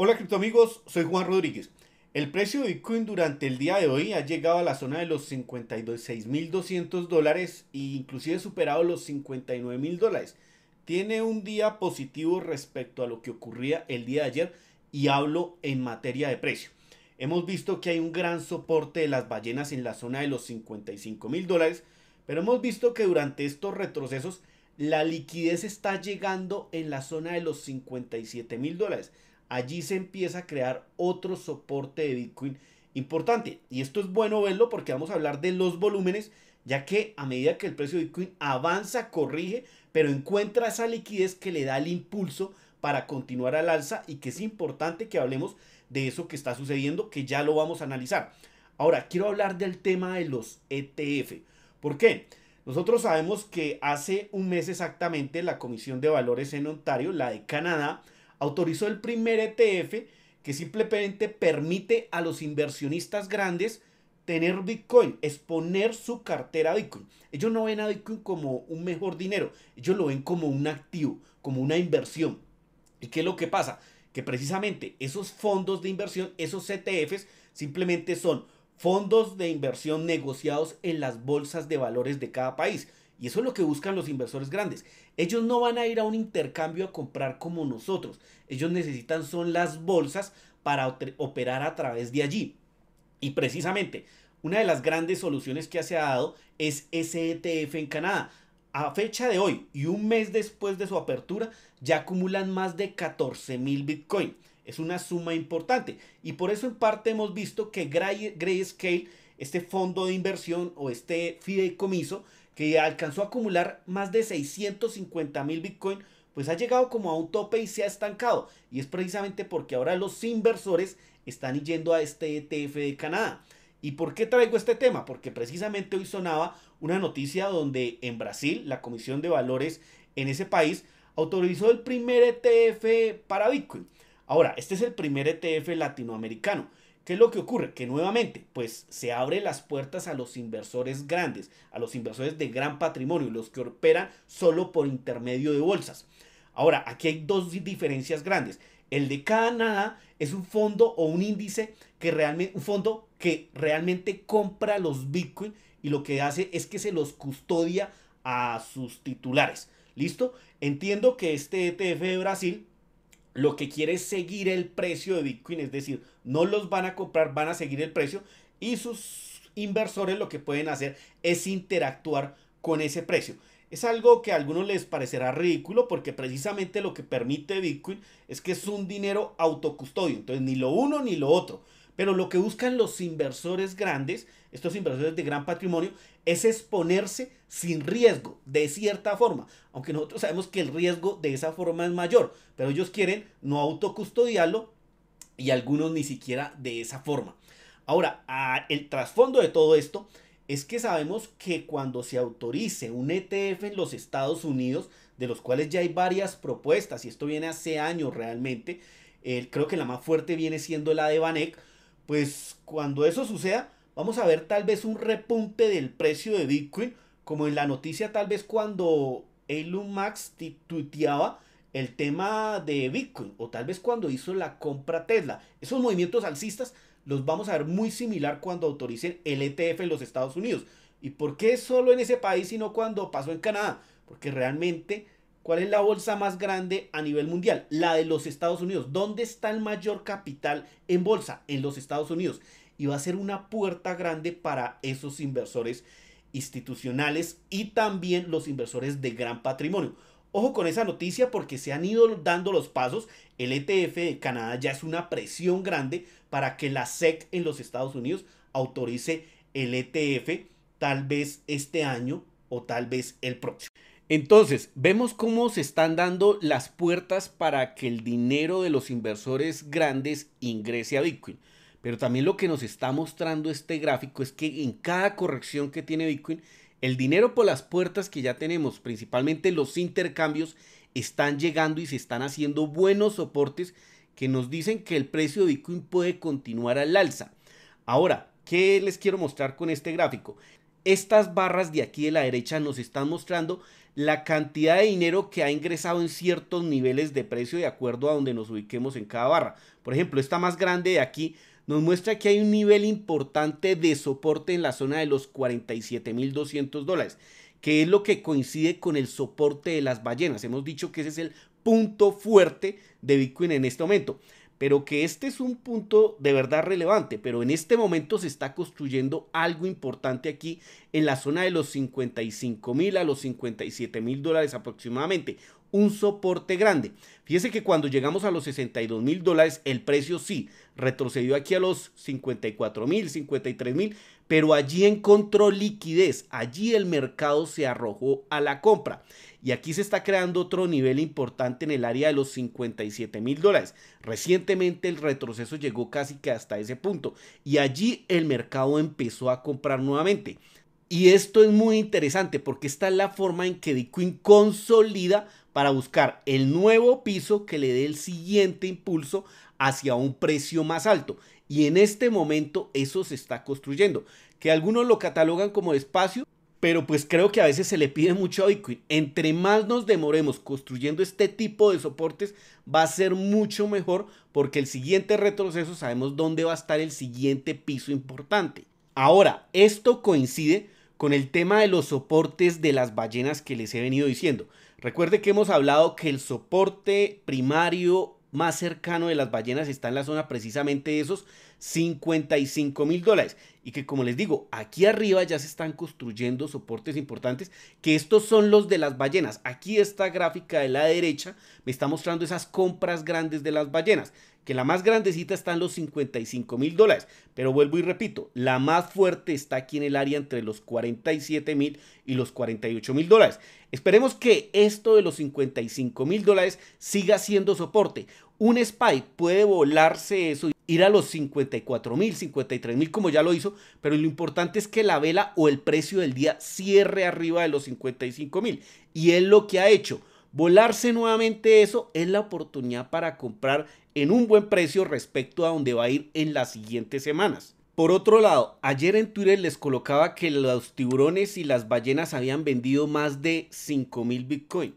Hola cripto amigos, soy Juan Rodríguez. El precio de Bitcoin durante el día de hoy ha llegado a la zona de los 56.200 dólares e inclusive superado los 59.000 dólares. Tiene un día positivo respecto a lo que ocurría el día de ayer y hablo en materia de precio. Hemos visto que hay un gran soporte de las ballenas en la zona de los 55.000 dólares, pero hemos visto que durante estos retrocesos la liquidez está llegando en la zona de los 57.000 dólares allí se empieza a crear otro soporte de Bitcoin importante. Y esto es bueno verlo porque vamos a hablar de los volúmenes, ya que a medida que el precio de Bitcoin avanza, corrige, pero encuentra esa liquidez que le da el impulso para continuar al alza y que es importante que hablemos de eso que está sucediendo, que ya lo vamos a analizar. Ahora, quiero hablar del tema de los ETF. ¿Por qué? Nosotros sabemos que hace un mes exactamente la Comisión de Valores en Ontario, la de Canadá, autorizó el primer ETF que simplemente permite a los inversionistas grandes tener Bitcoin, exponer su cartera a Bitcoin. Ellos no ven a Bitcoin como un mejor dinero, ellos lo ven como un activo, como una inversión. ¿Y qué es lo que pasa? Que precisamente esos fondos de inversión, esos ETFs, simplemente son fondos de inversión negociados en las bolsas de valores de cada país. Y eso es lo que buscan los inversores grandes. Ellos no van a ir a un intercambio a comprar como nosotros. Ellos necesitan son las bolsas para operar a través de allí. Y precisamente, una de las grandes soluciones que se ha dado es SETF en Canadá. A fecha de hoy y un mes después de su apertura, ya acumulan más de 14 mil Bitcoin. Es una suma importante. Y por eso en parte hemos visto que Grayscale, este fondo de inversión o este fideicomiso, que alcanzó a acumular más de 650 mil Bitcoin, pues ha llegado como a un tope y se ha estancado. Y es precisamente porque ahora los inversores están yendo a este ETF de Canadá. ¿Y por qué traigo este tema? Porque precisamente hoy sonaba una noticia donde en Brasil la Comisión de Valores en ese país autorizó el primer ETF para Bitcoin. Ahora, este es el primer ETF latinoamericano. ¿Qué es lo que ocurre? Que nuevamente, pues se abren las puertas a los inversores grandes, a los inversores de gran patrimonio, los que operan solo por intermedio de bolsas. Ahora, aquí hay dos diferencias grandes. El de Canadá es un fondo o un índice que realmente, un fondo que realmente compra los Bitcoin y lo que hace es que se los custodia a sus titulares. ¿Listo? Entiendo que este ETF de Brasil lo que quiere es seguir el precio de Bitcoin, es decir, no los van a comprar, van a seguir el precio y sus inversores lo que pueden hacer es interactuar con ese precio. Es algo que a algunos les parecerá ridículo porque precisamente lo que permite Bitcoin es que es un dinero autocustodio, entonces ni lo uno ni lo otro. Pero lo que buscan los inversores grandes, estos inversores de gran patrimonio, es exponerse sin riesgo, de cierta forma. Aunque nosotros sabemos que el riesgo de esa forma es mayor, pero ellos quieren no autocustodiarlo y algunos ni siquiera de esa forma. Ahora, el trasfondo de todo esto es que sabemos que cuando se autorice un ETF en los Estados Unidos, de los cuales ya hay varias propuestas, y esto viene hace años realmente, creo que la más fuerte viene siendo la de Banec, pues cuando eso suceda, vamos a ver tal vez un repunte del precio de Bitcoin, como en la noticia tal vez cuando Elon Musk tuiteaba el tema de Bitcoin, o tal vez cuando hizo la compra Tesla. Esos movimientos alcistas los vamos a ver muy similar cuando autoricen el ETF en los Estados Unidos. ¿Y por qué solo en ese país y no cuando pasó en Canadá? Porque realmente ¿Cuál es la bolsa más grande a nivel mundial? La de los Estados Unidos. ¿Dónde está el mayor capital en bolsa? En los Estados Unidos. Y va a ser una puerta grande para esos inversores institucionales y también los inversores de gran patrimonio. Ojo con esa noticia porque se han ido dando los pasos. El ETF de Canadá ya es una presión grande para que la SEC en los Estados Unidos autorice el ETF tal vez este año o tal vez el próximo. Entonces, vemos cómo se están dando las puertas para que el dinero de los inversores grandes ingrese a Bitcoin. Pero también lo que nos está mostrando este gráfico es que en cada corrección que tiene Bitcoin, el dinero por las puertas que ya tenemos, principalmente los intercambios, están llegando y se están haciendo buenos soportes que nos dicen que el precio de Bitcoin puede continuar al alza. Ahora, ¿qué les quiero mostrar con este gráfico? Estas barras de aquí de la derecha nos están mostrando la cantidad de dinero que ha ingresado en ciertos niveles de precio de acuerdo a donde nos ubiquemos en cada barra. Por ejemplo, esta más grande de aquí nos muestra que hay un nivel importante de soporte en la zona de los 47.200 dólares, que es lo que coincide con el soporte de las ballenas. Hemos dicho que ese es el punto fuerte de Bitcoin en este momento pero que este es un punto de verdad relevante, pero en este momento se está construyendo algo importante aquí en la zona de los 55 mil a los 57 mil dólares aproximadamente, un soporte grande. Fíjese que cuando llegamos a los 62 mil dólares, el precio sí retrocedió aquí a los 54 mil, 53 mil, pero allí encontró liquidez, allí el mercado se arrojó a la compra. Y aquí se está creando otro nivel importante en el área de los 57 mil dólares. Recientemente el retroceso llegó casi que hasta ese punto y allí el mercado empezó a comprar nuevamente. Y esto es muy interesante porque esta es la forma en que Bitcoin consolida para buscar el nuevo piso que le dé el siguiente impulso hacia un precio más alto. Y en este momento eso se está construyendo. Que algunos lo catalogan como espacio, pero pues creo que a veces se le pide mucho a Bitcoin. Entre más nos demoremos construyendo este tipo de soportes, va a ser mucho mejor porque el siguiente retroceso sabemos dónde va a estar el siguiente piso importante. Ahora, esto coincide con el tema de los soportes de las ballenas que les he venido diciendo. Recuerde que hemos hablado que el soporte primario más cercano de las ballenas está en la zona precisamente de esos 55 mil dólares. Y que como les digo, aquí arriba ya se están construyendo soportes importantes, que estos son los de las ballenas. Aquí esta gráfica de la derecha me está mostrando esas compras grandes de las ballenas que la más grandecita está en los 55 mil dólares. Pero vuelvo y repito, la más fuerte está aquí en el área entre los 47 mil y los 48 mil dólares. Esperemos que esto de los 55 mil dólares siga siendo soporte. Un spike puede volarse eso, ir a los 54 mil, 53 mil como ya lo hizo, pero lo importante es que la vela o el precio del día cierre arriba de los 55 mil. Y es lo que ha hecho. Volarse nuevamente eso es la oportunidad para comprar en un buen precio respecto a donde va a ir en las siguientes semanas. Por otro lado, ayer en Twitter les colocaba que los tiburones y las ballenas habían vendido más de 5.000 Bitcoin.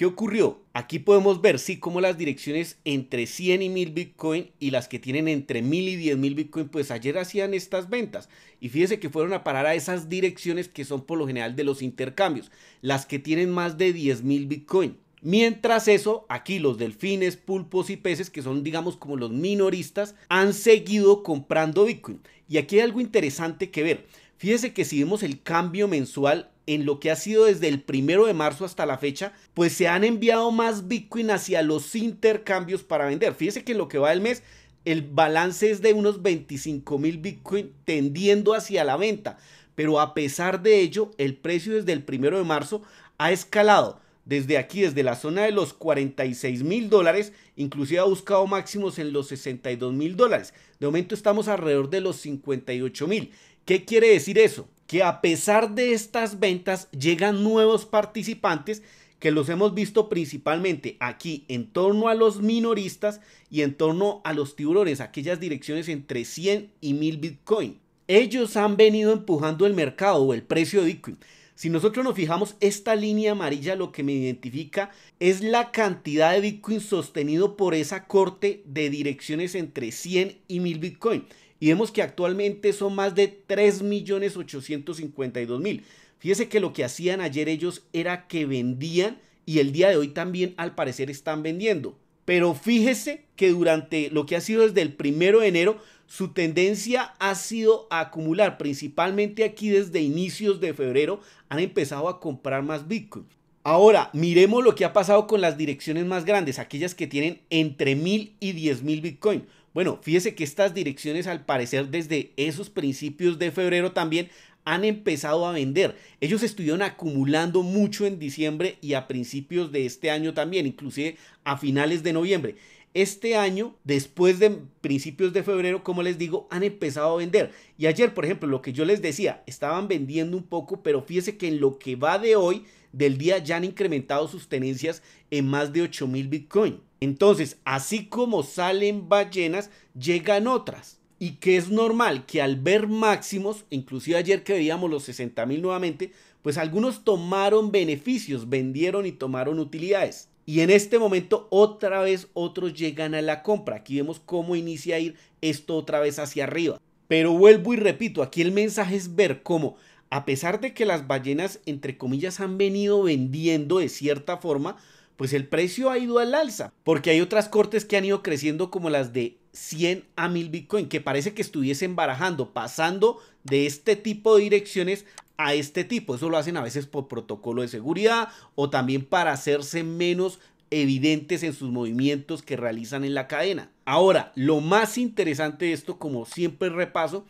¿Qué ocurrió? Aquí podemos ver, sí, como las direcciones entre 100 y 1000 Bitcoin y las que tienen entre 1000 y 10000 Bitcoin, pues ayer hacían estas ventas. Y fíjese que fueron a parar a esas direcciones que son por lo general de los intercambios, las que tienen más de 10000 Bitcoin. Mientras eso, aquí los delfines, pulpos y peces, que son digamos como los minoristas, han seguido comprando Bitcoin. Y aquí hay algo interesante que ver. Fíjese que si vemos el cambio mensual en lo que ha sido desde el primero de marzo hasta la fecha, pues se han enviado más Bitcoin hacia los intercambios para vender. Fíjese que en lo que va el mes, el balance es de unos 25 mil Bitcoin tendiendo hacia la venta. Pero a pesar de ello, el precio desde el primero de marzo ha escalado desde aquí, desde la zona de los 46 mil dólares, inclusive ha buscado máximos en los 62 mil dólares. De momento estamos alrededor de los 58 mil. ¿Qué quiere decir eso? que a pesar de estas ventas llegan nuevos participantes que los hemos visto principalmente aquí en torno a los minoristas y en torno a los tiburones, aquellas direcciones entre 100 y 1000 Bitcoin. Ellos han venido empujando el mercado o el precio de Bitcoin. Si nosotros nos fijamos, esta línea amarilla lo que me identifica es la cantidad de Bitcoin sostenido por esa corte de direcciones entre 100 y 1000 Bitcoin y vemos que actualmente son más de 3.852.000. Fíjese que lo que hacían ayer ellos era que vendían y el día de hoy también al parecer están vendiendo. Pero fíjese que durante lo que ha sido desde el primero de enero, su tendencia ha sido a acumular, principalmente aquí desde inicios de febrero, han empezado a comprar más Bitcoin. Ahora, miremos lo que ha pasado con las direcciones más grandes, aquellas que tienen entre 1000 y 10.000 Bitcoin. Bueno, fíjese que estas direcciones al parecer desde esos principios de febrero también han empezado a vender. Ellos estuvieron acumulando mucho en diciembre y a principios de este año también, inclusive a finales de noviembre. Este año, después de principios de febrero, como les digo, han empezado a vender. Y ayer, por ejemplo, lo que yo les decía, estaban vendiendo un poco, pero fíjese que en lo que va de hoy, del día ya han incrementado sus tenencias en más de 8.000 Bitcoin. Entonces, así como salen ballenas, llegan otras. Y que es normal que al ver máximos, inclusive ayer que veíamos los 60.000 nuevamente, pues algunos tomaron beneficios, vendieron y tomaron utilidades. Y en este momento otra vez otros llegan a la compra. Aquí vemos cómo inicia a ir esto otra vez hacia arriba. Pero vuelvo y repito, aquí el mensaje es ver cómo a pesar de que las ballenas, entre comillas, han venido vendiendo de cierta forma, pues el precio ha ido al alza, porque hay otras cortes que han ido creciendo como las de 100 a 1000 Bitcoin, que parece que estuviesen barajando, pasando de este tipo de direcciones a este tipo. Eso lo hacen a veces por protocolo de seguridad o también para hacerse menos evidentes en sus movimientos que realizan en la cadena. Ahora, lo más interesante de esto, como siempre repaso,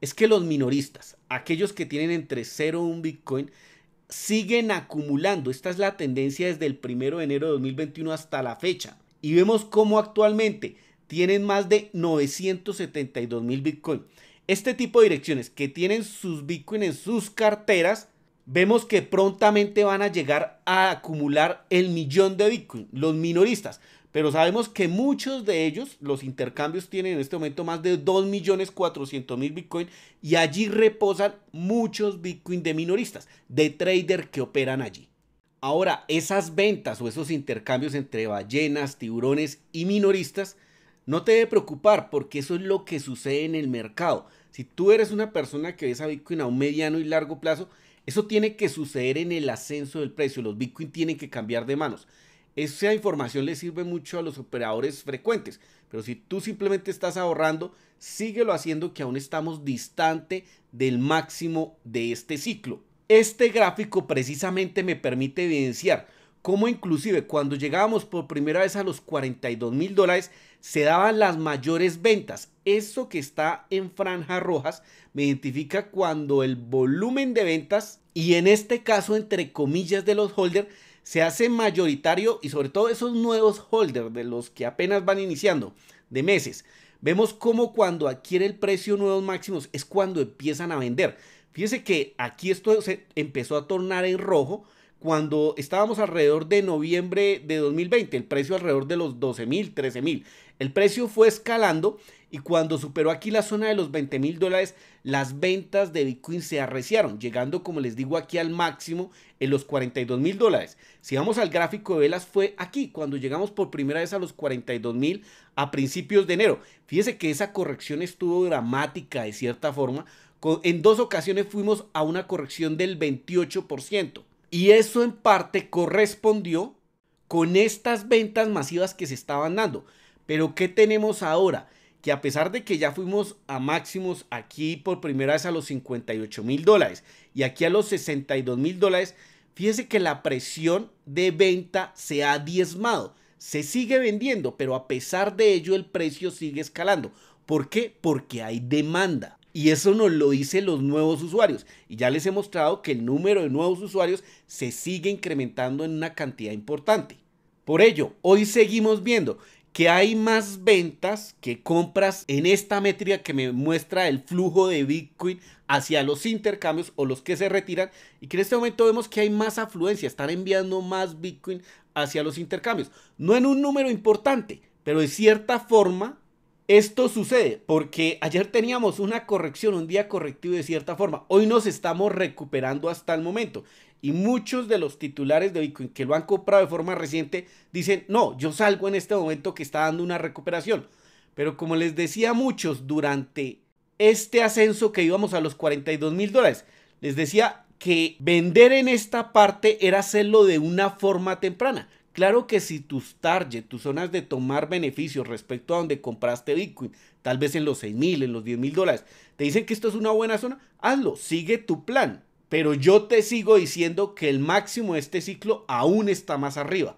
es que los minoristas, aquellos que tienen entre 0 y 1 Bitcoin, siguen acumulando. Esta es la tendencia desde el 1 de enero de 2021 hasta la fecha. Y vemos cómo actualmente tienen más de 972 mil Bitcoin. Este tipo de direcciones que tienen sus Bitcoin en sus carteras, vemos que prontamente van a llegar a acumular el millón de Bitcoin, los minoristas pero sabemos que muchos de ellos, los intercambios tienen en este momento más de 2.400.000 Bitcoin y allí reposan muchos Bitcoin de minoristas, de trader que operan allí. Ahora, esas ventas o esos intercambios entre ballenas, tiburones y minoristas, no te debe preocupar porque eso es lo que sucede en el mercado. Si tú eres una persona que ves a Bitcoin a un mediano y largo plazo, eso tiene que suceder en el ascenso del precio. Los Bitcoin tienen que cambiar de manos. Esa información le sirve mucho a los operadores frecuentes, pero si tú simplemente estás ahorrando, síguelo haciendo que aún estamos distante del máximo de este ciclo. Este gráfico precisamente me permite evidenciar cómo inclusive cuando llegábamos por primera vez a los 42 mil dólares se daban las mayores ventas. Eso que está en franjas rojas me identifica cuando el volumen de ventas y en este caso entre comillas de los holders se hace mayoritario y sobre todo esos nuevos holders de los que apenas van iniciando de meses. Vemos cómo cuando adquiere el precio nuevos máximos es cuando empiezan a vender. Fíjense que aquí esto se empezó a tornar en rojo cuando estábamos alrededor de noviembre de 2020, el precio alrededor de los 12 mil, 13 mil. El precio fue escalando y cuando superó aquí la zona de los 20 mil dólares, las ventas de Bitcoin se arreciaron, llegando, como les digo, aquí al máximo en los 42 mil dólares. Si vamos al gráfico de velas, fue aquí, cuando llegamos por primera vez a los 42 mil a principios de enero. Fíjese que esa corrección estuvo dramática de cierta forma. En dos ocasiones fuimos a una corrección del 28%. Y eso en parte correspondió con estas ventas masivas que se estaban dando. Pero ¿qué tenemos ahora? Que a pesar de que ya fuimos a máximos aquí por primera vez a los 58 mil dólares y aquí a los 62 mil dólares, fíjese que la presión de venta se ha diezmado. Se sigue vendiendo, pero a pesar de ello el precio sigue escalando. ¿Por qué? Porque hay demanda. Y eso nos lo dicen los nuevos usuarios. Y ya les he mostrado que el número de nuevos usuarios se sigue incrementando en una cantidad importante. Por ello, hoy seguimos viendo que hay más ventas que compras en esta métrica que me muestra el flujo de Bitcoin hacia los intercambios o los que se retiran y que en este momento vemos que hay más afluencia, están enviando más Bitcoin hacia los intercambios. No en un número importante, pero de cierta forma esto sucede porque ayer teníamos una corrección, un día correctivo de cierta forma. Hoy nos estamos recuperando hasta el momento. Y muchos de los titulares de Bitcoin que lo han comprado de forma reciente dicen, no, yo salgo en este momento que está dando una recuperación. Pero como les decía a muchos durante este ascenso que íbamos a los 42 mil dólares, les decía que vender en esta parte era hacerlo de una forma temprana. Claro que si tus target, tus zonas de tomar beneficios respecto a donde compraste Bitcoin, tal vez en los $6,000, mil, en los $10,000, mil dólares, te dicen que esto es una buena zona, hazlo, sigue tu plan. Pero yo te sigo diciendo que el máximo de este ciclo aún está más arriba.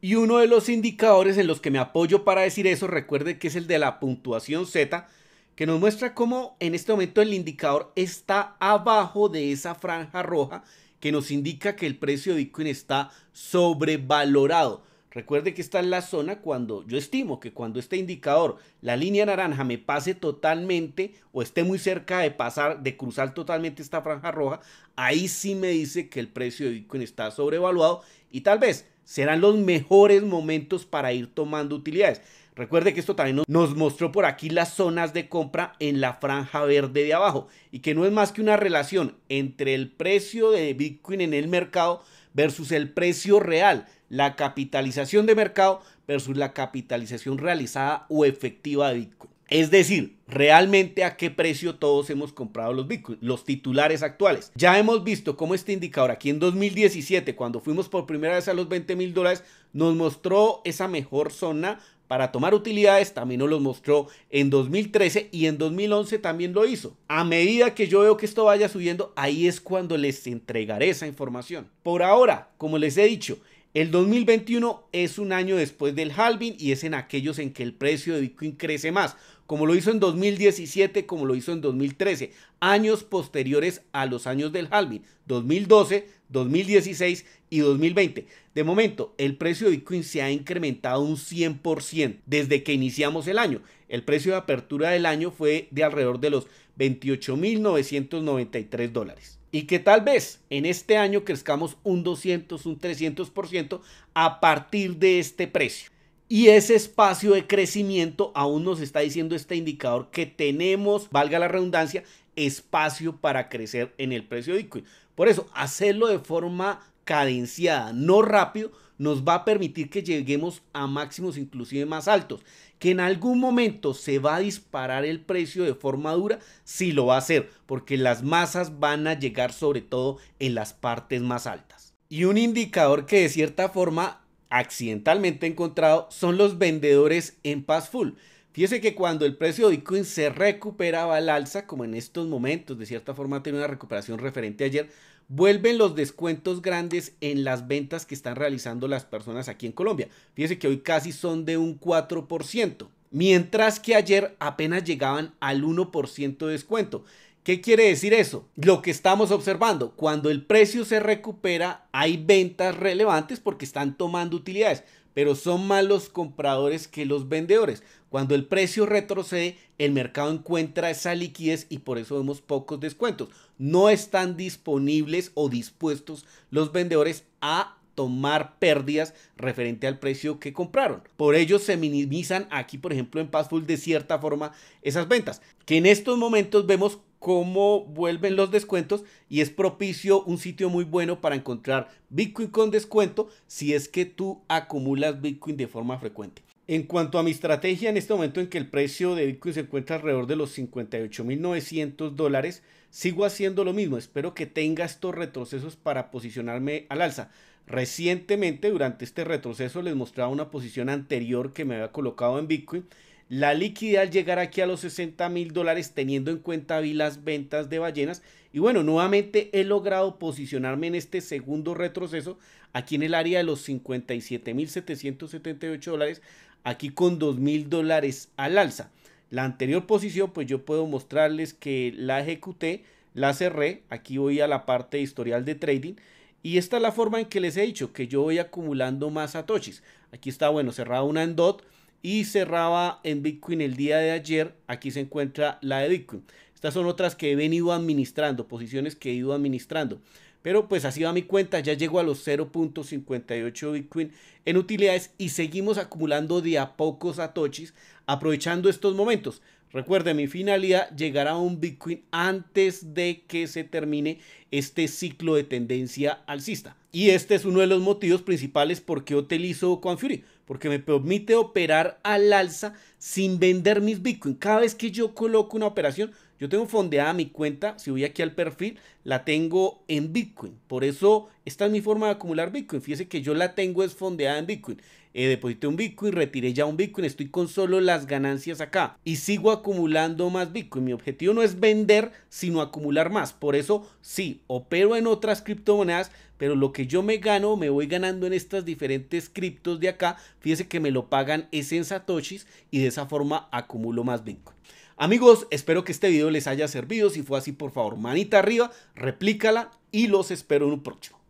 Y uno de los indicadores en los que me apoyo para decir eso, recuerde que es el de la puntuación Z, que nos muestra cómo en este momento el indicador está abajo de esa franja roja que nos indica que el precio de Bitcoin está sobrevalorado. Recuerde que está en la zona cuando yo estimo que cuando este indicador, la línea naranja, me pase totalmente o esté muy cerca de pasar, de cruzar totalmente esta franja roja, ahí sí me dice que el precio de Bitcoin está sobrevaluado y tal vez serán los mejores momentos para ir tomando utilidades. Recuerde que esto también nos mostró por aquí las zonas de compra en la franja verde de abajo y que no es más que una relación entre el precio de Bitcoin en el mercado versus el precio real, la capitalización de mercado versus la capitalización realizada o efectiva de Bitcoin. Es decir, realmente a qué precio todos hemos comprado los Bitcoin, los titulares actuales. Ya hemos visto cómo este indicador aquí en 2017, cuando fuimos por primera vez a los 20 mil dólares, nos mostró esa mejor zona para tomar utilidades también nos los mostró en 2013 y en 2011 también lo hizo. A medida que yo veo que esto vaya subiendo, ahí es cuando les entregaré esa información. Por ahora, como les he dicho, el 2021 es un año después del halving y es en aquellos en que el precio de Bitcoin crece más, como lo hizo en 2017, como lo hizo en 2013, años posteriores a los años del halving, 2012, 2016 y 2020. De momento, el precio de Bitcoin se ha incrementado un 100% desde que iniciamos el año. El precio de apertura del año fue de alrededor de los 28.993 dólares. Y que tal vez en este año crezcamos un 200, un 300% a partir de este precio. Y ese espacio de crecimiento aún nos está diciendo este indicador que tenemos, valga la redundancia, espacio para crecer en el precio de Bitcoin. Por eso, hacerlo de forma cadenciada, no rápido, nos va a permitir que lleguemos a máximos inclusive más altos, que en algún momento se va a disparar el precio de forma dura, sí lo va a hacer, porque las masas van a llegar sobre todo en las partes más altas. Y un indicador que de cierta forma accidentalmente encontrado son los vendedores en paz Full. Fíjese que cuando el precio de Bitcoin se recuperaba al alza, como en estos momentos, de cierta forma tiene una recuperación referente ayer, vuelven los descuentos grandes en las ventas que están realizando las personas aquí en Colombia. Fíjese que hoy casi son de un 4%, mientras que ayer apenas llegaban al 1% de descuento. ¿Qué quiere decir eso? Lo que estamos observando, cuando el precio se recupera, hay ventas relevantes porque están tomando utilidades pero son más los compradores que los vendedores. Cuando el precio retrocede, el mercado encuentra esa liquidez y por eso vemos pocos descuentos. No están disponibles o dispuestos los vendedores a tomar pérdidas referente al precio que compraron. Por ello se minimizan aquí, por ejemplo, en Passful de cierta forma esas ventas, que en estos momentos vemos cómo vuelven los descuentos y es propicio un sitio muy bueno para encontrar Bitcoin con descuento si es que tú acumulas Bitcoin de forma frecuente. En cuanto a mi estrategia, en este momento en que el precio de Bitcoin se encuentra alrededor de los 58.900 dólares, sigo haciendo lo mismo. Espero que tenga estos retrocesos para posicionarme al alza. Recientemente, durante este retroceso, les mostraba una posición anterior que me había colocado en Bitcoin la liquidez al llegar aquí a los 60 mil dólares teniendo en cuenta vi las ventas de ballenas y bueno nuevamente he logrado posicionarme en este segundo retroceso aquí en el área de los 57 mil 778 dólares aquí con 2 mil dólares al alza la anterior posición pues yo puedo mostrarles que la ejecuté la cerré aquí voy a la parte de historial de trading y esta es la forma en que les he dicho que yo voy acumulando más satoshis aquí está bueno cerrada una en dot y cerraba en Bitcoin el día de ayer. Aquí se encuentra la de Bitcoin. Estas son otras que he venido administrando, posiciones que he ido administrando. Pero pues así va mi cuenta, ya llego a los 0.58 Bitcoin en utilidades y seguimos acumulando de a pocos Atochis. aprovechando estos momentos. Recuerde, mi finalidad llegar a un Bitcoin antes de que se termine este ciclo de tendencia alcista. Y este es uno de los motivos principales por qué utilizo CoinFury porque me permite operar al alza sin vender mis Bitcoin. Cada vez que yo coloco una operación, yo tengo fondeada mi cuenta, si voy aquí al perfil, la tengo en Bitcoin. Por eso esta es mi forma de acumular Bitcoin. Fíjese que yo la tengo es fondeada en Bitcoin. He eh, deposité un Bitcoin, retiré ya un Bitcoin, estoy con solo las ganancias acá y sigo acumulando más Bitcoin. Mi objetivo no es vender, sino acumular más. Por eso sí, opero en otras criptomonedas, pero lo que yo me gano, me voy ganando en estas diferentes criptos de acá. Fíjese que me lo pagan es en satoshis y de esa forma acumulo más Bitcoin. Amigos, espero que este video les haya servido. Si fue así, por favor, manita arriba, replícala y los espero en un próximo.